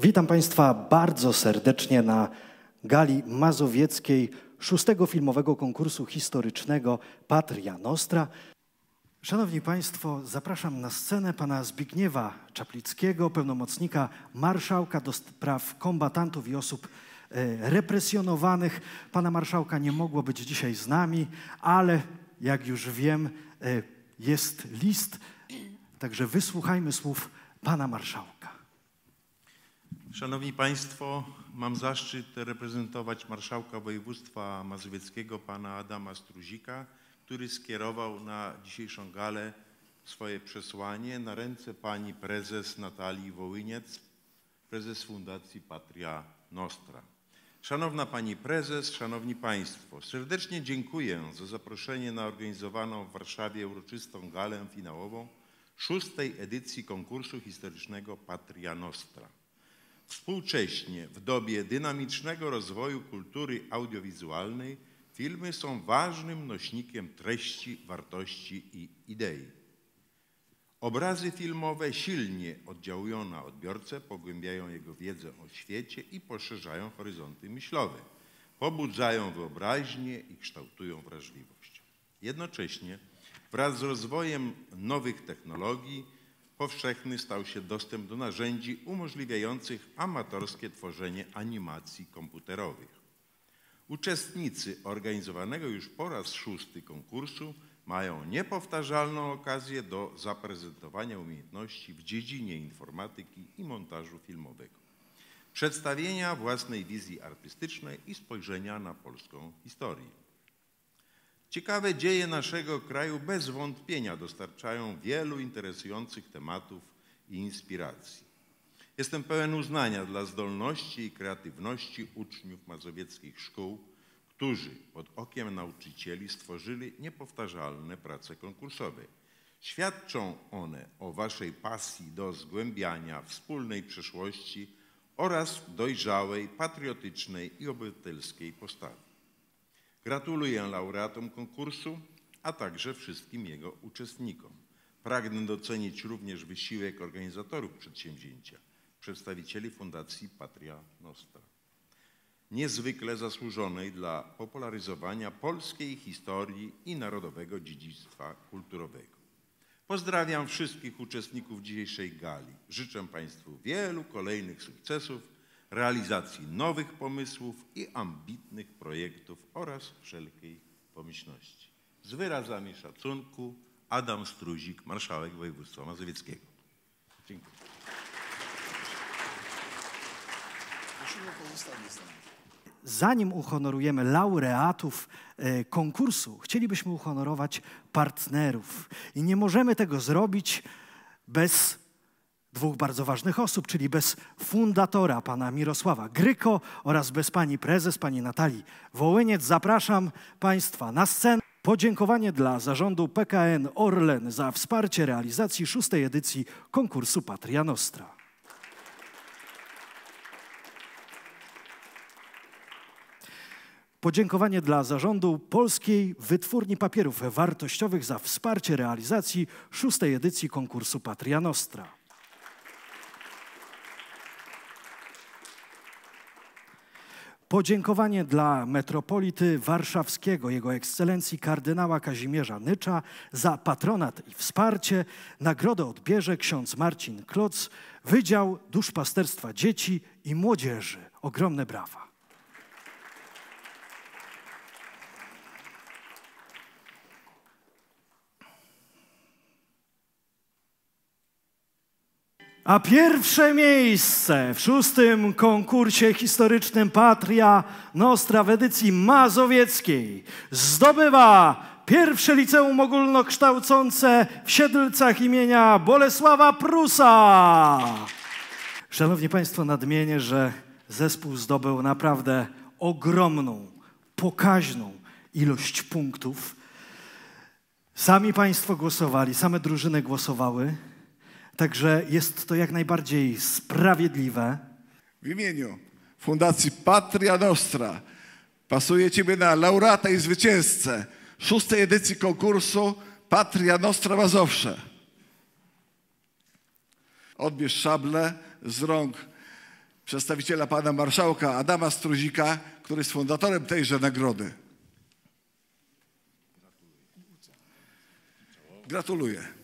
Witam Państwa bardzo serdecznie na gali mazowieckiej szóstego filmowego konkursu historycznego Patria Nostra. Szanowni Państwo, zapraszam na scenę pana Zbigniewa Czaplickiego, pełnomocnika marszałka do spraw kombatantów i osób e, represjonowanych. Pana marszałka nie mogło być dzisiaj z nami, ale jak już wiem, e, jest list, także wysłuchajmy słów pana marszałka. Szanowni Państwo, mam zaszczyt reprezentować marszałka województwa mazowieckiego pana Adama Struzika, który skierował na dzisiejszą galę swoje przesłanie na ręce pani prezes Natalii Wołyniec, prezes Fundacji Patria Nostra. Szanowna Pani Prezes, Szanowni Państwo, serdecznie dziękuję za zaproszenie na organizowaną w Warszawie uroczystą galę finałową szóstej edycji konkursu historycznego Patria Nostra. Współcześnie, w dobie dynamicznego rozwoju kultury audiowizualnej, filmy są ważnym nośnikiem treści, wartości i idei. Obrazy filmowe silnie oddziałują na odbiorcę, pogłębiają jego wiedzę o świecie i poszerzają horyzonty myślowe, pobudzają wyobraźnię i kształtują wrażliwość. Jednocześnie wraz z rozwojem nowych technologii, powszechny stał się dostęp do narzędzi umożliwiających amatorskie tworzenie animacji komputerowych. Uczestnicy organizowanego już po raz szósty konkursu mają niepowtarzalną okazję do zaprezentowania umiejętności w dziedzinie informatyki i montażu filmowego, przedstawienia własnej wizji artystycznej i spojrzenia na polską historię. Ciekawe dzieje naszego kraju bez wątpienia dostarczają wielu interesujących tematów i inspiracji. Jestem pełen uznania dla zdolności i kreatywności uczniów mazowieckich szkół, którzy pod okiem nauczycieli stworzyli niepowtarzalne prace konkursowe. Świadczą one o Waszej pasji do zgłębiania wspólnej przeszłości oraz dojrzałej, patriotycznej i obywatelskiej postawy. Gratuluję laureatom konkursu, a także wszystkim jego uczestnikom. Pragnę docenić również wysiłek organizatorów przedsięwzięcia, przedstawicieli Fundacji Patria Nostra, niezwykle zasłużonej dla popularyzowania polskiej historii i narodowego dziedzictwa kulturowego. Pozdrawiam wszystkich uczestników dzisiejszej gali. Życzę Państwu wielu kolejnych sukcesów realizacji nowych pomysłów i ambitnych projektów oraz wszelkiej pomyślności. Z wyrazami szacunku Adam Struzik, marszałek województwa mazowieckiego. Dziękuję. zanim uhonorujemy laureatów e, konkursu, chcielibyśmy uhonorować partnerów. I nie możemy tego zrobić bez dwóch bardzo ważnych osób, czyli bez fundatora pana Mirosława Gryko oraz bez pani prezes, pani Natalii Wołyniec. Zapraszam Państwa na scenę. Podziękowanie dla zarządu PKN Orlen za wsparcie realizacji szóstej edycji konkursu Patria Nostra. Podziękowanie dla zarządu Polskiej Wytwórni Papierów Wartościowych za wsparcie realizacji szóstej edycji konkursu Patria Nostra. Podziękowanie dla metropolity warszawskiego, jego ekscelencji kardynała Kazimierza Nycza za patronat i wsparcie. Nagrodę odbierze ksiądz Marcin Kloc, Wydział Duszpasterstwa Dzieci i Młodzieży. Ogromne brawa. A pierwsze miejsce w szóstym konkursie historycznym Patria Nostra w edycji mazowieckiej zdobywa pierwsze liceum ogólnokształcące w Siedlcach imienia Bolesława Prusa. Szanowni Państwo, nadmienię, że zespół zdobył naprawdę ogromną, pokaźną ilość punktów. Sami Państwo głosowali, same drużyny głosowały. Także jest to jak najbardziej sprawiedliwe. W imieniu Fundacji Patria Nostra pasuje Ciebie na laureata i zwycięzcę szóstej edycji konkursu Patria Nostra Mazowsze. Odbierz szable z rąk przedstawiciela pana marszałka Adama Struzika, który jest fundatorem tejże nagrody. Gratuluję.